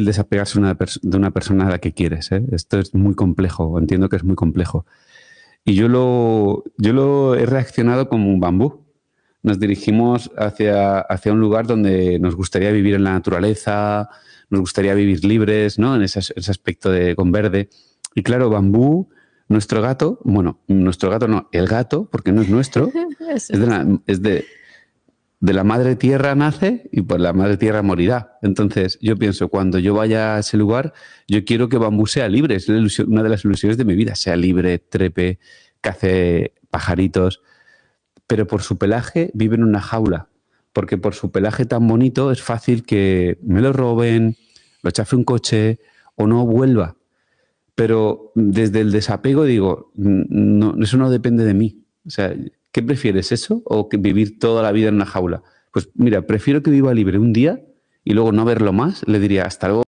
desapegarse de una persona a la que quieres. ¿eh? Esto es muy complejo, entiendo que es muy complejo. Y yo lo, yo lo he reaccionado como un bambú. Nos dirigimos hacia, hacia un lugar donde nos gustaría vivir en la naturaleza, nos gustaría vivir libres, ¿no? En ese, ese aspecto de con verde. Y claro, bambú, nuestro gato, bueno, nuestro gato no, el gato, porque no es nuestro, es, de, es de de la madre tierra nace y por pues la madre tierra morirá. Entonces yo pienso, cuando yo vaya a ese lugar, yo quiero que bambú sea libre, es una de las ilusiones de mi vida, sea libre, trepe, cace pajaritos, pero por su pelaje vive en una jaula, porque por su pelaje tan bonito es fácil que me lo roben, lo chafe un coche o no vuelva. Pero desde el desapego digo, no, eso no depende de mí. O sea, ¿Qué prefieres eso o que vivir toda la vida en una jaula? Pues mira, prefiero que viva libre un día y luego no verlo más. Le diría hasta luego.